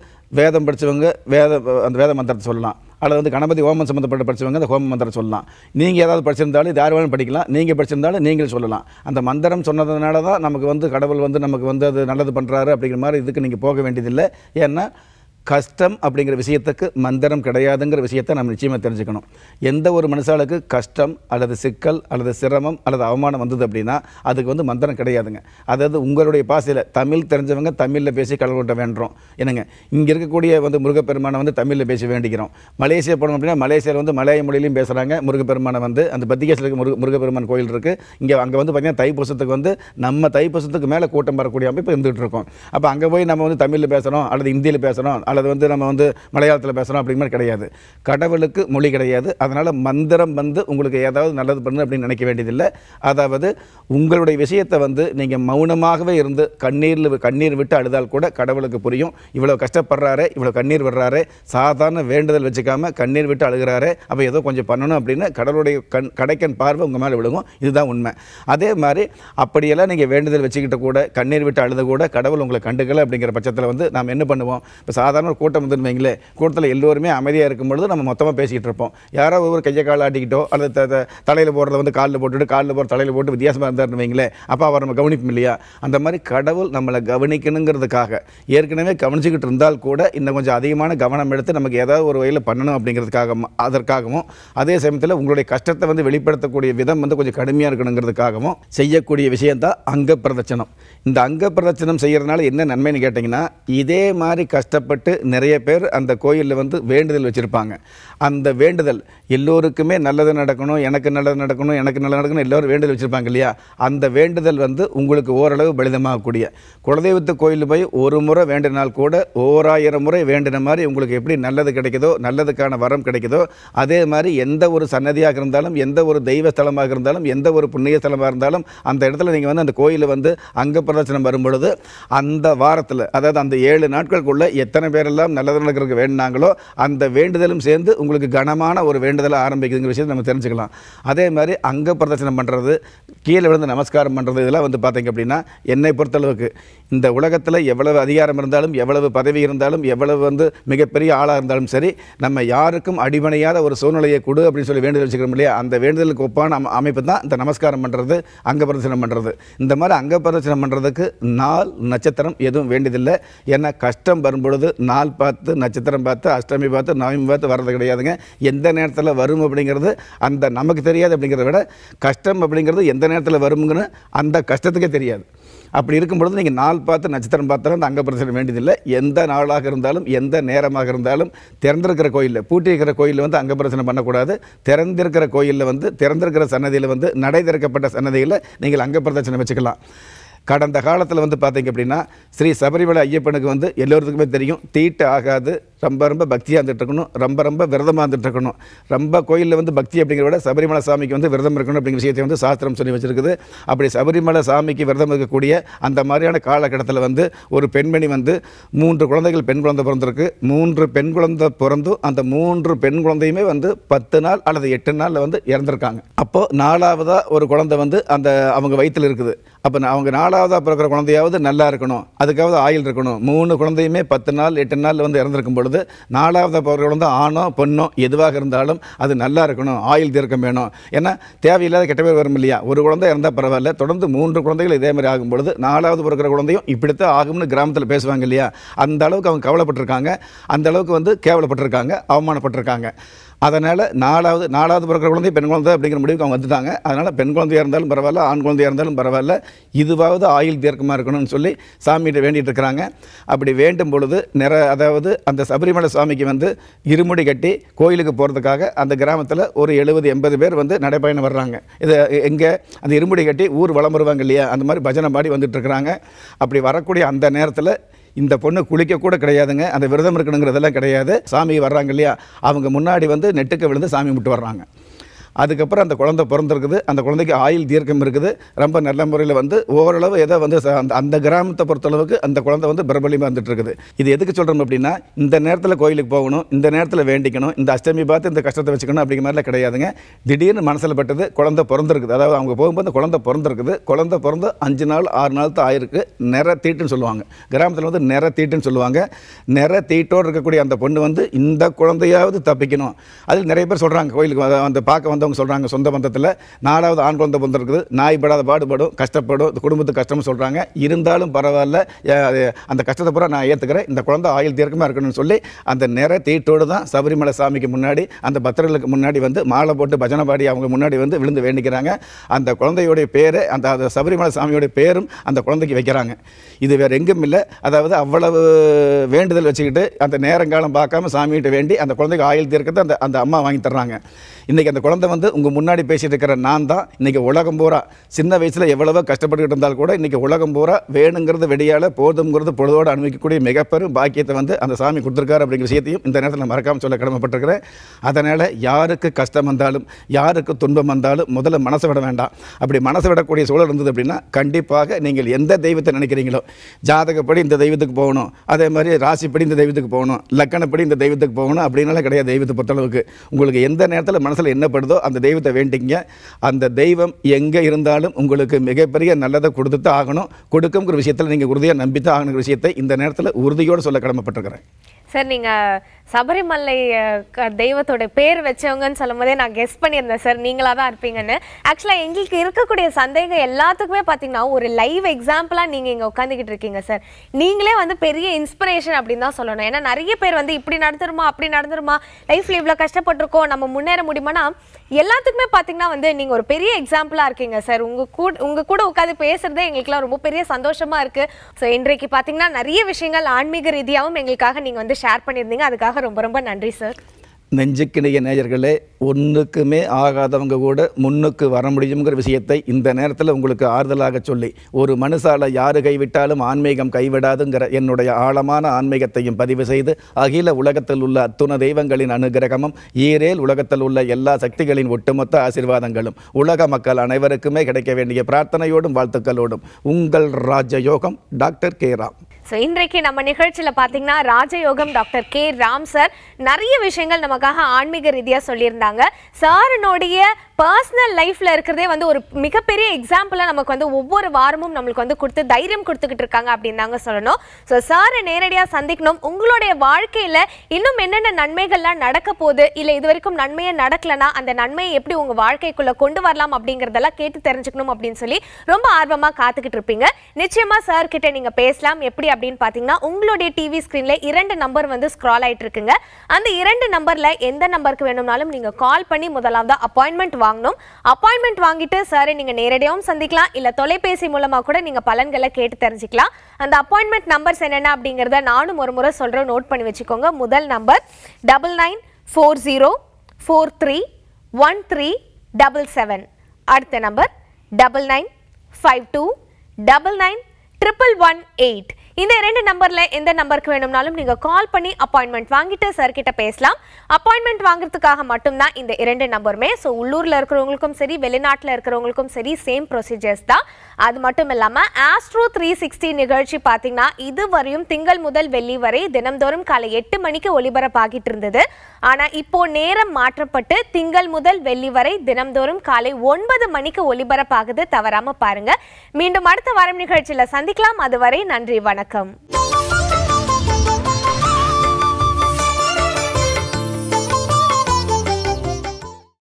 வேதம் படித்தவங்க வேத அந்த வேத மந்திரத்தை சொல்லலாம் அல்லது வந்து கணபதி ஹோமம் சம்மந்தப்பட்ட படிச்சவங்க அந்த ஹோம மந்திரம் சொல்லலாம் நீங்கள் ஏதாவது படிச்சிருந்தாலும் இது யார் வேணாலும் படிக்கலாம் நீங்கள் படிச்சிருந்தாலும் நீங்கள் சொல்லலாம் அந்த மந்திரம் சொன்னதுனால தான் நமக்கு வந்து கடவுள் வந்து நமக்கு வந்து அது நல்லது பண்ணுறாரு அப்படிங்கிற மாதிரி இதுக்கு நீங்கள் போக வேண்டியதில்லை ஏன்னா கஷ்டம் அப்படிங்கிற விஷயத்துக்கு மந்திரம் கிடையாதுங்கிற விஷயத்தை நம்ம நிச்சயமாக தெரிஞ்சுக்கணும் எந்த ஒரு மனுஷாளுக்கு கஷ்டம் அல்லது சிக்கல் அல்லது சிரமம் அல்லது அவமானம் வந்தது அப்படின்னா அதுக்கு வந்து மந்திரம் கிடையாதுங்க அதாவது உங்களுடைய பாசையில் தமிழ் தெரிஞ்சவங்க தமிழில் பேசி கடல் கொண்ட வேண்டுறோம் என்னங்க இங்கே இருக்கக்கூடிய வந்து முருகப்பெருமானை வந்து தமிழில் பேசி வேண்டிக்கிறோம் மலேசியா போனோம் அப்படின்னா மலேசியாவில் வந்து மலைய மொழியிலையும் பேசுகிறாங்க முருகப்பெருமானை வந்து அந்த பத்திகேசில் இருக்க முருக முருகப்பெருமான் கோயில் இருக்குது இங்கே அங்கே வந்து பார்த்தீங்கன்னா தைப்பூசத்துக்கு வந்து நம்ம தைப்பூசத்துக்கு மேலே கூட்டம் வரக்கூடிய அமைப்பு இருந்துகிட்டு இருக்கோம் அப்போ அங்கே போய் நம்ம வந்து தமிழில் பேசுகிறோம் அல்லது இந்தியில் பேசுகிறோம் அல்லது வந்து நம்ம வந்து மலையாளத்தில் பேசுகிறோம் அப்படிங்கிற கிடையாது கடவுளுக்கு மொழி கிடையாது அதனால் மந்திரம் வந்து உங்களுக்கு ஏதாவது நல்லது பண்ணு அப்படின்னு நினைக்க வேண்டியதில்லை அதாவது உங்களுடைய விஷயத்தை வந்து நீங்கள் மௌனமாகவே இருந்து கண்ணீரில் கண்ணீர் விட்டு அழுதால் கூட கடவுளுக்கு புரியும் இவ்வளோ கஷ்டப்படுறாரு இவ்வளோ கண்ணீர் விடுறாரு சாதாரண வேண்டுதல் வச்சுக்காம கண்ணீர் விட்டு அழுகிறாரு அப்போ ஏதோ கொஞ்சம் பண்ணணும் அப்படின்னு கடவுளுடைய கண் கடைக்கன் பார்வை உங்கள் மேலே விழுகும் இதுதான் உண்மை அதே மாதிரி அப்படியெல்லாம் நீங்கள் வேண்டுதல் வச்சுக்கிட்ட கூட கண்ணீர் விட்டு அழுத கூட கடவுள் உங்களை கண்டுக்கலை அப்படிங்கிற பட்சத்தில் வந்து நாம் என்ன பண்ணுவோம் இப்போ சாதாரண சாதாரண ஒரு கூட்டம் வந்து வைங்களே கூட்டத்தில் எல்லோருமே அமைதியாக இருக்கும் பொழுது நம்ம மொத்தமாக பேசிக்கிட்டு இருப்போம் யாரோ ஒவ்வொரு கையை கால் ஆட்டிக்கிட்டோ அல்லது தலையில் போடுறத வந்து காலில் போட்டுட்டு காலில் போகிற தலையில் போட்டு வித்தியாசமாக இருந்தார்னு வைங்களே அப்போ அவர் நம்ம கவனிப்போம் இல்லையா அந்த மாதிரி கடவுள் நம்மளை கவனிக்கணுங்கிறதுக்காக ஏற்கனவே கவனிச்சுக்கிட்டு இருந்தால் கூட இன்னும் கொஞ்சம் அதிகமான கவனம் எடுத்து நமக்கு ஏதாவது ஒரு வகையில் பண்ணணும் அப்படிங்கிறதுக்காக அதற்காகவும் அதே சமயத்தில் உங்களுடைய கஷ்டத்தை வந்து வெளிப்படுத்தக்கூடிய விதம் வந்து கொஞ்சம் கடுமையாக இருக்கணுங்கிறதுக்காகவும் செய்யக்கூடிய விஷயந்தான் அங்க பிரதட்சணம் இந்த அங்க பிரதட்சணம் செய்கிறதுனால என்ன நன்மைன்னு கேட்டிங்கன்னா இதே மாதிரி கஷ்டப்பட்டு நிறைய பேர் அந்த கோயிலில் வந்து வேண்டுதல் வச்சுருப்பாங்க அந்த வேண்டுதல் எல்லோருக்குமே நல்லது நடக்கணும் எனக்கு நல்லது நடக்கணும் எனக்கு நல்லது நடக்கணும் எல்லோரும் வேண்டுதல் வச்சுருப்பாங்க இல்லையா அந்த வேண்டுதல் வந்து உங்களுக்கு ஓரளவு பலிதமாகக்கூடிய குலதெய்வத்து கோயில் போய் ஒரு முறை வேண்டினால் கூட ஓராயிரம் முறை வேண்டின மாதிரி உங்களுக்கு எப்படி நல்லது கிடைக்குதோ நல்லதுக்கான வரம் கிடைக்குதோ அதே மாதிரி எந்த ஒரு சன்னதியாக இருந்தாலும் எந்த ஒரு தெய்வ ஸ்தலமாக இருந்தாலும் எந்த ஒரு புண்ணிய ஸ்தலமாக இருந்தாலும் அந்த இடத்துல நீங்கள் வந்து அந்த கோயிலில் வந்து அங்க பிரதட்சணம் வரும்பொழுது அந்த வாரத்தில் அதாவது அந்த ஏழு நாட்களுக்குள்ளே எத்தனை பேர் பேரெல்லாம் நல்லது நடக்கிறதுக்கு வேண்டினாங்களோ அந்த வேண்டுதலும் சேர்ந்து உங்களுக்கு கனமான ஒரு வேண்டுதலை ஆரம்பிக்குதுங்கிற விஷயத்தை நம்ம தெரிஞ்சுக்கலாம் அதே மாதிரி அங்க பிரதட்சணம் பண்ணுறது கீழே விழுந்து நமஸ்காரம் பண்ணுறது இதெல்லாம் வந்து பார்த்தீங்க அப்படின்னா என்னை பொறுத்தளவுக்கு இந்த உலகத்தில் எவ்வளவு அதிகாரம் இருந்தாலும் எவ்வளவு பதவி இருந்தாலும் எவ்வளவு வந்து மிகப்பெரிய ஆளாக இருந்தாலும் சரி நம்ம யாருக்கும் அடிபணியாத ஒரு சூழ்நிலையை கொடு அப்படின்னு சொல்லி வேண்டுதல் வச்சுக்கிறோம் இல்லையா அந்த வேண்டுதலுக்கு ஒப்பான அமைப்பு தான் இந்த நமஸ்காரம் பண்ணுறது அங்க பிரதர்சனம் பண்ணுறது இந்த மாதிரி அங்க பிரதர்சனம் பண்ணுறதுக்கு நாள் நட்சத்திரம் எதுவும் வேண்டியதில்லை ஏன்னா கஷ்டம் வரும்பொழுது நாள் பார்த்து நட்சத்திரம் பார்த்து அஷ்டமி பார்த்து நவமி பார்த்து வர்றது கிடையாதுங்க எந்த நேரத்தில் வரும் அப்படிங்கிறது அந்த நமக்கு தெரியாது அப்படிங்கிறத விட கஷ்டம் அப்படிங்கிறது எந்த நேரத்தில் வருங்கன்னு அந்த கஷ்டத்துக்கே தெரியாது அப்படி இருக்கும் பொழுது நீங்கள் நாள் பார்த்து நட்சத்திரம் பார்த்தாலும் அந்த அங்கப்பிரசனம் வேண்டியதில்லை எந்த நாளாக இருந்தாலும் எந்த நேரமாக இருந்தாலும் திறந்திருக்கிற கோயிலில் பூட்டியிருக்கிற கோயிலில் வந்து அங்கப்பிரசனம் பண்ணக்கூடாது திறந்திருக்கிற கோயிலில் வந்து திறந்திருக்கிற சன்னதியில் வந்து நடை திறக்கப்பட்ட சன்னதியில் நீங்கள் அங்கப்பிரதட்சணம் வச்சுக்கலாம் கடந்த காலத்தில் வந்து பார்த்தீங்க அப்படின்னா ஸ்ரீ சபரிமலை ஐயப்பனுக்கு வந்து எல்லோருக்குமே தெரியும் தீட்டு ஆகாது ரொம்ப ரொம்ப பக்தியாக இருந்துட்டுருக்கணும் ரொம்ப ரொம்ப விரதமாக இருந்துட்டு இருக்கணும் ரொம்ப கோயிலில் வந்து பக்தி அப்படிங்கிற விட சபரிமலை சாமிக்கு வந்து விரதம் இருக்கணும் அப்படிங்கிற விஷயத்தை வந்து சாஸ்திரம் சொல்லி வச்சுருக்குது அப்படி சபரிமலை சாமிக்கு விரதம் இருக்கக்கூடிய அந்த மாதிரியான காலகட்டத்தில் வந்து ஒரு பெண்மணி வந்து மூன்று குழந்தைகள் பெண் குழந்தை பிறந்திருக்கு மூன்று பெண் குழந்தை பிறந்தும் அந்த மூன்று பெண் குழந்தையுமே வந்து பத்து நாள் அல்லது எட்டு நாளில் வந்து இறந்துருக்காங்க அப்போது நாலாவதாக ஒரு குழந்தை வந்து அந்த அவங்க வயிற்றில் இருக்குது அப்போ அவங்க நாலாவதாக பிறக்கிற குழந்தையாவது நல்லா இருக்கணும் அதுக்காவது ஆயில் இருக்கணும் மூணு குழந்தையுமே பத்து நாள் எட்டு நாள் வந்து இறந்துருக்கும் பொழுது நாலாவதாக பிறக்கிற குழந்தை ஆணோ பொண்ணோ எதுவாக இருந்தாலும் அது நல்லா இருக்கணும் ஆயில் தீர்க்கம் வேணும் ஏன்னா தேவையில்லாத கெட்ட பேர் வரும் இல்லையா ஒரு குழந்தை இருந்தால் பரவாயில்ல தொடர்ந்து மூன்று குழந்தைகள் இதே மாதிரி ஆகும் பொழுது நாலாவது பிறக்கிற குழந்தையும் இப்படித்தான் ஆகும்னு கிராமத்தில் பேசுவாங்க இல்லையா அந்த அளவுக்கு அவங்க கவலைப்பட்டிருக்காங்க அந்த அளவுக்கு வந்து கேவலப்பட்டிருக்காங்க அவமானப்பட்டிருக்காங்க அதனால் நாலாவது நாலாவது பிறக்கிற குழந்தை பெண் குழந்தை அப்படிங்கிற முடிவுக்கு அவங்க வந்துட்டாங்க அதனால் பெண் குழந்தையாக இருந்தாலும் பரவாயில்ல ஆண் குழந்தையாக இருந்தாலும் பரவாயில்ல இதுவாவது ஆயுள் தீர்க்கமாக இருக்கணும்னு சொல்லி சாமிகிட்ட வேண்டிகிட்டு இருக்கிறாங்க அப்படி வேண்டும் பொழுது நிற அதாவது அந்த சபரிமலை சுவாமிக்கு வந்து இருமுடி கட்டி கோயிலுக்கு போகிறதுக்காக அந்த கிராமத்தில் ஒரு எழுபது எண்பது பேர் வந்து நடைப்பயணம் வர்றாங்க இது எங்கே அந்த இருமுடி கட்டி ஊர் வளம் வருவாங்க இல்லையா அந்த மாதிரி பஜனை பாடி வந்துட்டுருக்குறாங்க அப்படி வரக்கூடிய அந்த நேரத்தில் இந்த பொண்ணு குளிக்க கூட கிடையாதுங்க அந்த விரதம் இருக்கணுங்கிறதெல்லாம் கிடையாது சாமி வர்றாங்க இல்லையா அவங்க முன்னாடி வந்து நெட்டுக்கு விழுந்து சாமி முட்டு வர்றாங்க அதுக்கப்புறம் அந்த குழந்தை பிறந்திருக்குது அந்த குழந்தைக்கு ஆயுள் தீர்க்கம் இருக்குது ரொம்ப நல்ல முறையில் வந்து ஓரளவு எதை வந்து அந்த அந்த கிராமத்தை பொறுத்தளவுக்கு அந்த குழந்தை வந்து பிரபலியமாக வந்துட்டுருக்குது இருக்குது இது எதுக்கு சொல்கிறோம் அப்படின்னா இந்த நேரத்தில் கோயிலுக்கு போகணும் இந்த நேரத்தில் வேண்டிக்கணும் இந்த அஷ்டமி பார்த்து இந்த கஷ்டத்தை வச்சுக்கணும் அப்படிங்கிற மாதிரிலாம் கிடையாதுங்க திடீர்னு மனசில் பட்டது குழந்தை பிறந்திருக்குது அதாவது அவங்க போகும்போது அந்த குழந்தை பிறந்திருக்குது குழந்தை பிறந்து அஞ்சு நாள் ஆறு நாள் தான் ஆயிருக்கு நிற தீட்டுன்னு சொல்லுவாங்க கிராமத்தில் வந்து நிற தீட்டுன்னு சொல்லுவாங்க நிற தீட்டோடு இருக்கக்கூடிய அந்த பொண்ணு வந்து இந்த குழந்தையாவது தப்பிக்கணும் அதில் நிறைய பேர் சொல்கிறாங்க கோயிலுக்கு அந்த பார்க்க வந்த வந்தவங்க சொல்கிறாங்க சொந்த பந்தத்தில் நாலாவது ஆண் குழந்தை பந்தம் இருக்குது நாய் படாத பாடுபடும் கஷ்டப்படும் இந்த குடும்பத்துக்கு கஷ்டம்னு சொல்கிறாங்க இருந்தாலும் பரவாயில்ல அந்த கஷ்டத்தை பூரா நான் ஏற்றுக்கிறேன் இந்த குழந்தை ஆயுள் தீர்க்கமாக இருக்கணும்னு சொல்லி அந்த நிற தீட்டோடு தான் சபரிமலை சாமிக்கு முன்னாடி அந்த பத்திரர்களுக்கு முன்னாடி வந்து மாலை போட்டு பஜனை பாடி அவங்க முன்னாடி வந்து விழுந்து வேண்டிக்கிறாங்க அந்த குழந்தையுடைய பேர் அந்த சபரிமலை சாமியோடைய பேரும் அந்த குழந்தைக்கு வைக்கிறாங்க இது வேறு எங்கும் இல்லை அதாவது அவ்வளவு வேண்டுதல் வச்சுக்கிட்டு அந்த நேரங்காலம் பார்க்காம சாமிகிட்ட வேண்டி அந்த குழந்தைக்கு ஆயுள் தீர்க்கத்தை அந்த அந்த அம்மா வாங்கி தர்றாங்க இன்றைக்கி அந்த குழந்தை வந்து உங்கள் முன்னாடி பேசிகிட்டு இருக்கிற நான் தான் இன்றைக்கி உலகம் பூரா சின்ன வயசில் எவ்வளவோ கஷ்டப்பட்டுக்கிட்டு இருந்தால் கூட இன்றைக்கி உலகம் பூரா வேணுங்கிறது வெடியால் போதுங்கிறது பொழுதோடு அனுபவிக்கக்கூடிய மிகப்பெரும் பாக்கியத்தை வந்து அந்த சாமி கொடுத்துருக்காரு அப்படிங்கிற விஷயத்தையும் இந்த நேரத்தில் நான் மறக்காமல் சொல்ல கடமைப்பட்டிருக்கிறேன் அதனால் யாருக்கு கஷ்டம் வந்தாலும் யாருக்கு துன்பம் வந்தாலும் முதல்ல மனசை விட வேண்டாம் அப்படி மனசை விடக்கூடிய சூழல் இருந்தது அப்படின்னா கண்டிப்பாக நீங்கள் எந்த தெய்வத்தை நினைக்கிறீங்களோ ஜாதகப்படி இந்த தெய்வத்துக்கு போகணும் அதே மாதிரி ராசிப்படி இந்த தெய்வத்துக்கு போகணும் லக்கணப்படி இந்த தெய்வத்துக்கு போகணும் அப்படின்னால கிடையாது தெய்வத்தை பொறுத்தளவுக்கு உங்களுக்கு எந்த நேரத்தில் மனசு மனசில் என்னப்படுதோ அந்த தெய்வத்தை வேண்டிங்க அந்த தெய்வம் எங்கே இருந்தாலும் உங்களுக்கு மிகப்பெரிய நல்லதை கொடுத்து தான் ஆகணும் கொடுக்கங்கிற விஷயத்தில் நீங்கள் உறுதியாக நம்பி தான் ஆகணுங்கிற விஷயத்தை இந்த நேரத்தில் உறுதியோடு சொல்ல கடமைப்பட்டிருக்கிறேன்
சார் நீங்கள் சபரிமலை தெய்வத்தோட பேர் வச்சவங்கன்னு சொல்லும் போதே நான் கெஸ் பண்ணியிருந்தேன் சார் நீங்களாக தான் இருப்பீங்கன்னு ஆக்சுவலாக எங்களுக்கு இருக்கக்கூடிய சந்தேகம் எல்லாத்துக்குமே பார்த்தீங்கன்னா ஒரு லைவ் எக்ஸாம்பிளாக நீங்கள் இங்கே உட்காந்துக்கிட்டு இருக்கீங்க சார் நீங்களே வந்து பெரிய இன்ஸ்பிரேஷன் அப்படின்னு தான் சொல்லணும் ஏன்னா நிறைய பேர் வந்து இப்படி நடந்துருமா அப்படி நடந்துருமா லைஃப்பில் இவ்வளோ கஷ்டப்பட்டிருக்கோம் நம்ம முன்னேற முடியுமானா எல்லாத்துக்குமே பார்த்தீங்கன்னா வந்து நீங்கள் ஒரு பெரிய எக்ஸாம்பிளாக இருக்கீங்க சார் உங்கள் கூட உங்கள் கூட உட்காந்து பேசுகிறதே எங்களுக்குலாம் ரொம்ப பெரிய சந்தோஷமாக இருக்குது ஸோ இன்றைக்கு பார்த்தீங்கன்னா நிறைய விஷயங்கள் ஆன்மீக ரீதியாகவும் எங்களுக்காக நீங்கள் வந்து ஷேர் பண்ணியிருந்தீங்க அதுக்காக ரொம்ப ரொம்ப நன்றி சார்
நெஞ்சுக்கிணைய நேயர்களே ஒன்றுக்குமே ஆகாதவங்க கூட முன்னுக்கு வர முடியுங்கிற விஷயத்தை இந்த நேரத்தில் உங்களுக்கு ஆறுதலாக சொல்லி ஒரு மனுஷால யாரு கைவிட்டாலும் ஆன்மீகம் கைவிடாதுங்கிற என்னுடைய ஆழமான ஆன்மீகத்தையும் பதிவு செய்து அகில உலகத்தில் உள்ள அத்துண தெய்வங்களின் அனுகிரகமும் ஈரேல் உலகத்தில் உள்ள எல்லா சக்திகளின் ஒட்டுமொத்த ஆசீர்வாதங்களும் உலக மக்கள் அனைவருக்குமே கிடைக்க வேண்டிய பிரார்த்தனையோடும் வாழ்த்துக்களோடும் உங்கள் ராஜயோகம் டாக்டர் கே
ராம் ஸோ இன்றைக்கு நம்ம நிகழ்ச்சியில் பார்த்தீங்கன்னா ராஜயோகம் டாக்டர் கே ராம் சார் நிறைய விஷயங்கள் நமக்காக ஆன்மீக ரீதியாக சொல்லியிருந்தாங்க சாரினுடைய பர்சனல் லைஃப்பில் இருக்கிறதே வந்து ஒரு மிகப்பெரிய எக்ஸாம்பிளாக நமக்கு வந்து ஒவ்வொரு வாரமும் நம்மளுக்கு வந்து கொடுத்து தைரியம் கொடுத்துக்கிட்டு இருக்காங்க அப்படின்னு தாங்க சொல்லணும் ஸோ சாரை நேரடியாக சந்திக்கணும் உங்களுடைய வாழ்க்கையில் இன்னும் என்னென்ன நன்மைகள்லாம் நடக்க போகுது இல்லை இது வரைக்கும் நன்மையே நடக்கலனா அந்த நன்மையை எப்படி உங்கள் வாழ்க்கைக்குள்ளே கொண்டு வரலாம் அப்படிங்கிறதெல்லாம் கேட்டு தெரிஞ்சுக்கணும் அப்படின்னு சொல்லி ரொம்ப ஆர்வமாக காத்துக்கிட்டு இருப்பீங்க நிச்சயமாக சார் கிட்ட நீங்கள் பேசலாம் எப்படி அப்படின்னு பார்த்தீங்கன்னா உங்களுடைய டிவி ஸ்க்ரீனில் இரண்டு நம்பர் வந்து ஸ்க்ரால் ஆகிட்டு இருக்குங்க அந்த இரண்டு நம்பரில் எந்த நம்பருக்கு வேணும்னாலும் நீங்கள் கால் பண்ணி முதலாவது அப்பாயின்மெண்ட் வாங்கணும் அப்பாயின்மெண்ட் வாங்கிட்டு சாரை நீங்க நேரடியாகவும் சந்திக்கலாம் இல்ல தொலைபேசி மூலமா கூட நீங்க பலன்களை கேட்டு தெரிஞ்சுக்கலாம் அந்த அப்பாயின்மெண்ட் நம்பர்ஸ் என்னென்ன அப்படிங்கிறத நானும் ஒரு முறை சொல்றேன் நோட் பண்ணி வச்சுக்கோங்க முதல் number double nine four zero four three one three double seven அடுத்த number double nine five two double nine triple one eight இந்த இரண்டு நம்பர்ல எந்த நம்பருக்கு வேணும்னாலும் நீங்க கால் பண்ணி அப்பாயின்மெண்ட் வாங்கிட்டு சார் கிட்ட பேசலாம் அப்பாயின்மெண்ட் வாங்குறதுக்காக மட்டும்தான் இந்த இரண்டு நம்பருமே ஸோ உள்ளூர்ல இருக்கிறவங்களுக்கும் சரி வெளிநாட்டில் இருக்கிறவங்களுக்கும் சரி சேம் ப்ரொசீஜர்ஸ் தான் அது மட்டும் இல்லாம ஆஸ்ட்ரோ த்ரீ சிக்ஸ்டி நிகழ்ச்சி பாத்தீங்கன்னா இதுவரையும் திங்கள் முதல் வெள்ளி வரை தினம்தோறும் காலை எட்டு மணிக்கு ஒளிபரப்பாகிட்டு இருந்தது ஆனா இப்போ நேரம் மாற்றப்பட்டு திங்கள் முதல் வெள்ளி வரை தினம்தோறும் காலை ஒன்பது மணிக்கு ஒளிபரப்பாகுது தவறாம பாருங்க மீண்டும் அடுத்த வாரம் நிகழ்ச்சியில சந்திக்கலாம் அதுவரை நன்றி வணக்கம் வணக்கம்